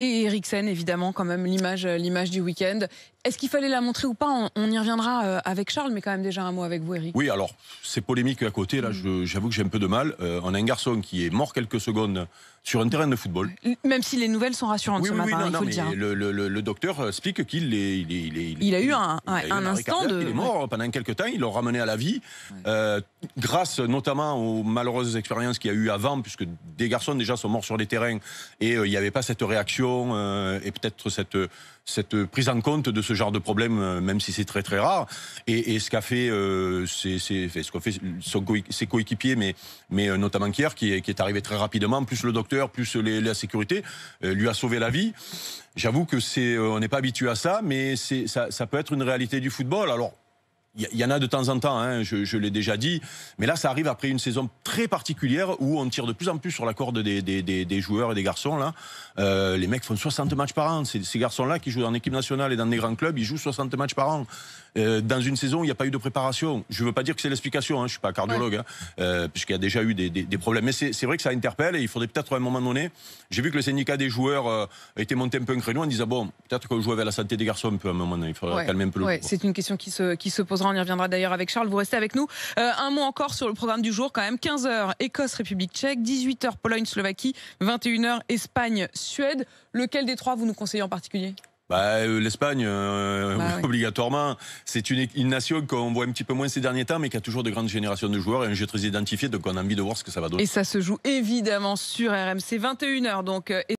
Et Eriksen, évidemment, quand même, l'image, euh, l'image du week-end. Est-ce qu'il fallait la montrer ou pas on, y reviendra euh, avec Charles, mais quand même déjà un mot avec vous, Eric. Oui, alors, c'est polémique à côté. Là, j'avoue que j'ai un peu de mal. Euh, on a un garçon qui est mort quelques secondes sur un terrain de football. Même si les nouvelles sont rassurantes ce il faut le dire. Hein. Le, docteur explique qu'il est, il, a eu un, instant mort pendant quelques temps, il l'a ramené à la vie, grâce notamment aux malheureuses expériences qu'il y a eu avant, puisque des garçons déjà sont morts sur les terrains et il n'y avait pas cette réaction euh, et peut-être cette, prise en compte de ce genre de problème, euh, même si c'est très très rare. Et, ce qu'a fait, euh, c'est, ce fait ses coéquipiers, mais, notamment Kier, qui est, arrivé très rapidement, plus le docteur, plus la sécurité, lui a sauvé la vie. J'avoue que c'est, on n'est pas habitué à ça, mais ça peut être une réalité du football. Alors il y, en a de temps en temps, hein, je, l'ai déjà dit, mais là ça arrive après une saison très particulière où on tire de plus en plus sur la corde des, des, joueurs et des garçons. Là. Euh, les mecs font 60 matchs par an. Ces, ces garçons-là qui jouent en équipe nationale et dans des grands clubs, ils jouent 60 matchs par an. Euh, dans une saison, il n'y a pas eu de préparation. Je ne veux pas dire que c'est l'explication, hein, je ne suis pas cardiologue, hein. euh, puisqu'il y a déjà eu des, des, problèmes. Mais c'est vrai que ça interpelle et il faudrait peut-être à un moment donné. J'ai vu que le syndicat des joueurs a été monté un peu un créneau en disant bon, peut-être qu'on joue avec la santé des garçons un peu à un moment donné. Il faudrait calmer un peu le ouais. C'est une question qui se, qui se posera on y reviendra d'ailleurs avec Charles. Vous restez avec nous. Euh, un mot encore sur le programme du jour quand même. 15h, Écosse, République tchèque. 18h, Pologne, Slovaquie. 21h, Espagne, Suède. Lequel des trois vous nous conseillez en particulier bah, euh, L'Espagne, euh, bah obligatoirement, c'est une, une, nation qu'on voit un petit peu moins ces derniers temps, mais qui a toujours de grandes générations de joueurs et un jeu très identifié, donc on a envie de voir ce que ça va donner. Et ça se joue évidemment sur RMC 21h, donc.